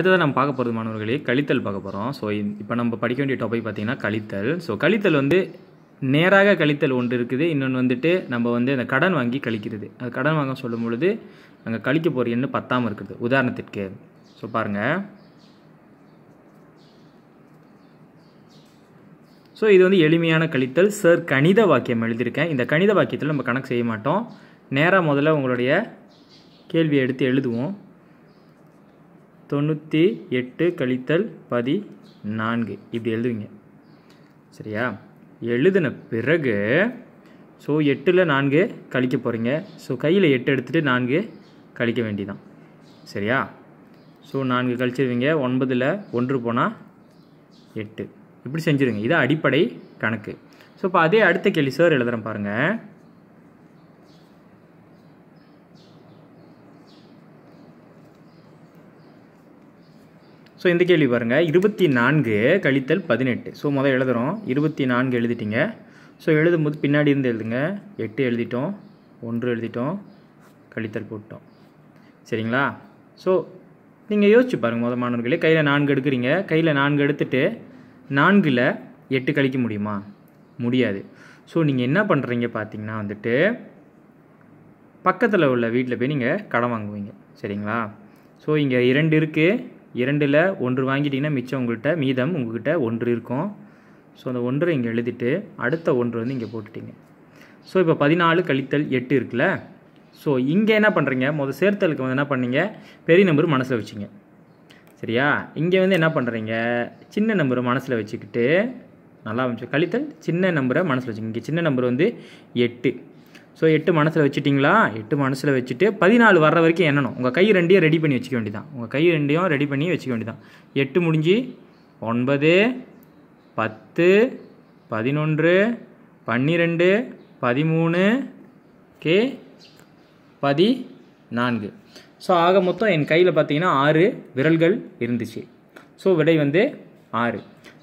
அடுத்ததாக நம்ம பார்க்க போகிறது மாணவர்களே கழித்தல் பார்க்க போகிறோம் ஸோ இப்போ நம்ம படிக்க வேண்டிய டாபிக் பார்த்தீங்கன்னா கழித்தல் ஸோ கழித்தல் வந்து நேராக கழித்தல் ஒன்று இருக்குது இன்னொன்று வந்துட்டு நம்ம வந்து அந்த கடன் வாங்கி கழிக்கிறது அது கடன் வாங்க சொல்லும் பொழுது அங்கே கழிக்க போகிற எண்ணு பத்தாமல் இருக்குது உதாரணத்திற்கு ஸோ பாருங்கள் ஸோ இது வந்து எளிமையான கழித்தல் சார் கணித வாக்கியம் எழுதியிருக்கேன் இந்த கணித வாக்கியத்தில் நம்ம கணக்கு செய்ய மாட்டோம் நேராக முதல்ல உங்களுடைய கேள்வியை எடுத்து எழுதுவோம் தொண்ணூற்றி எட்டு கழித்தல் பதி நான்கு இப்படி எழுதுவீங்க சரியா எழுதின பிறகு ஸோ எட்டில் நான்கு கழிக்க போகிறீங்க ஸோ கையில் எட்டு எடுத்துகிட்டு நான்கு கழிக்க வேண்டிதான் சரியா ஸோ நான்கு கழிச்சிருவீங்க ஒன்பதில் ஒன்று போனால் எட்டு இப்படி செஞ்சுருங்க இது அடிப்படை கணக்கு ஸோ இப்போ அதே அடுத்த கேள்வி சார் எழுதுகிறேன் பாருங்கள் ஸோ இந்த கேள்வி பாருங்கள் இருபத்தி நான்கு கழித்தல் பதினெட்டு ஸோ முதல் எழுதுகிறோம் இருபத்தி நான்கு எழுதிட்டிங்க ஸோ எழுதும்போது பின்னாடி இருந்து எழுதுங்க எட்டு எழுதிட்டோம் ஒன்று எழுதிட்டோம் கழித்தல் போட்டோம் சரிங்களா ஸோ நீங்கள் யோசிச்சு பாருங்கள் மொதல் மாணவர்களே கையில் நான்கு எடுக்கிறீங்க கையில் நான்கு எடுத்துகிட்டு நான்கில் எட்டு கழிக்க முடியுமா முடியாது ஸோ நீங்கள் என்ன பண்ணுறீங்க பார்த்தீங்கன்னா வந்துட்டு பக்கத்தில் உள்ள வீட்டில் போய் நீங்கள் கடன் வாங்குவீங்க சரிங்களா ஸோ இங்கே இரண்டு இருக்குது இரண்டில் ஒன்று வாங்கிட்டிங்கன்னா மிச்சம் உங்கள்கிட்ட மீதம் உங்கள்கிட்ட ஒன்று இருக்கும் ஸோ அந்த ஒன்றை இங்கே எழுதிட்டு அடுத்த ஒன்று வந்து இங்கே போட்டுட்டிங்க ஸோ இப்போ பதினாலு கழித்தல் எட்டு இருக்குல்ல ஸோ இங்கே என்ன பண்ணுறீங்க முதல் சேர்த்தலுக்கு வந்து என்ன பண்ணீங்க பெரிய நம்பர் மனசில் வச்சுங்க சரியா இங்கே வந்து என்ன பண்ணுறீங்க சின்ன நம்பரை மனசில் வச்சுக்கிட்டு நல்லா அமைச்சு கழித்தல் சின்ன நம்பரை மனசில் வச்சுங்க இங்கே சின்ன நம்பர் வந்து எட்டு ஸோ எட்டு மனசில் வச்சுட்டிங்களா எட்டு மனசில் வச்சுட்டு பதினாலு வர்ற வரைக்கும் என்னணும் உங்கள் கை ரெண்டையும் ரெடி பண்ணி வச்சுக்க வேண்டியதான் உங்கள் கை ரெண்டையும் ரெடி பண்ணி வச்சுக்க வேண்டியதான் எட்டு முடிஞ்சு ஒன்பது பத்து பதினொன்று பன்னிரெண்டு பதிமூணு கே பதி நான்கு ஸோ ஆக மொத்தம் என் கையில் பார்த்தீங்கன்னா ஆறு விரல்கள் இருந்துச்சு ஸோ விடை வந்து ஆறு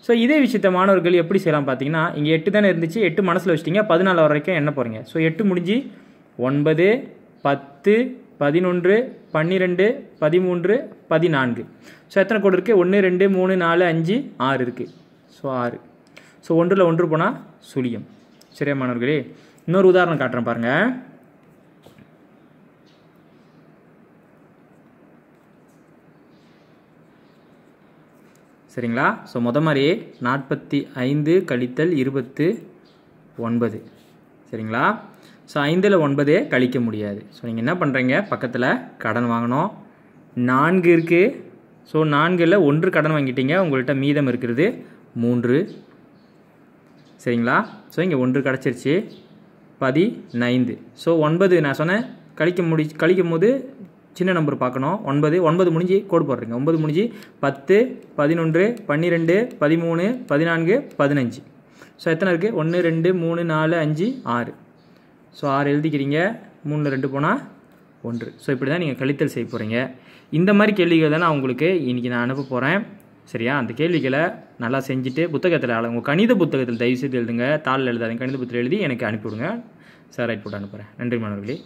ஸோ இதே விஷயத்த மாணவர்கள் எப்படி செய்யலாம் பார்த்தீங்கன்னா இங்கே எட்டு தானே இருந்துச்சு எட்டு மனசில் வச்சுட்டிங்க பதினாலு வரைக்கும் என்ன போகிறீங்க ஸோ எட்டு முடிஞ்சு ஒன்பது பத்து பதினொன்று பன்னிரெண்டு பதிமூன்று பதினான்கு ஸோ எத்தனை கோடு இருக்குது ஒன்று ரெண்டு மூணு நாலு அஞ்சு ஆறு இருக்குது ஸோ ஆறு ஸோ ஒன்றில் ஒன்று போனால் சுழியம் சரியா மாணவர்களே இன்னொரு உதாரணம் காட்டுறேன் பாருங்கள் சரிங்களா ஸோ மொத மாதிரியே நாற்பத்தி ஐந்து கழித்தல் இருபத்து ஒன்பது சரிங்களா ஸோ ஐந்தில் ஒன்பதே கழிக்க முடியாது ஸோ நீங்கள் என்ன பண்ணுறீங்க பக்கத்தில் கடன் வாங்கினோம் நான்கு இருக்குது ஸோ நான்கில் ஒன்று கடன் வாங்கிட்டீங்க உங்கள்கிட்ட மீதம் இருக்கிறது மூன்று சரிங்களா ஸோ இங்கே ஒன்று கிடச்சிருச்சு பதினைந்து ஸோ ஒன்பது நான் சொன்னேன் கழிக்க முடி கழிக்கும் போது சின்ன நம்பர் பார்க்கணும் ஒன்பது ஒன்பது முடிஞ்சு கோடு போடுறீங்க ஒன்பது முடிஞ்சு பத்து பதினொன்று பன்னிரெண்டு பதிமூணு பதினான்கு பதினஞ்சு ஸோ எத்தனை இருக்குது ஒன்று ரெண்டு மூணு நாலு அஞ்சு ஆறு ஸோ ஆறு எழுதிக்கிறீங்க மூணில் ரெண்டு போனால் ஒன்று ஸோ இப்படி தான் நீங்கள் கழித்தல் செய்ய போகிறீங்க இந்த மாதிரி கேள்விகள் தான் நான் உங்களுக்கு இன்றைக்கி நான் அனுப்ப போகிறேன் சரியா அந்த கேள்விகளை நல்லா செஞ்சுட்டு புத்தகத்தில் உங்கள் கணித புத்தகத்தில் தயவுசெய்து எழுதுங்க தாளில் எழுதாதீங்க கணித புத்தகத்தில் எழுதி எனக்கு அனுப்பிவிடுங்க சார் ரைட் போட்டு அனுப்புகிறேன் நன்றி மாணவர்களே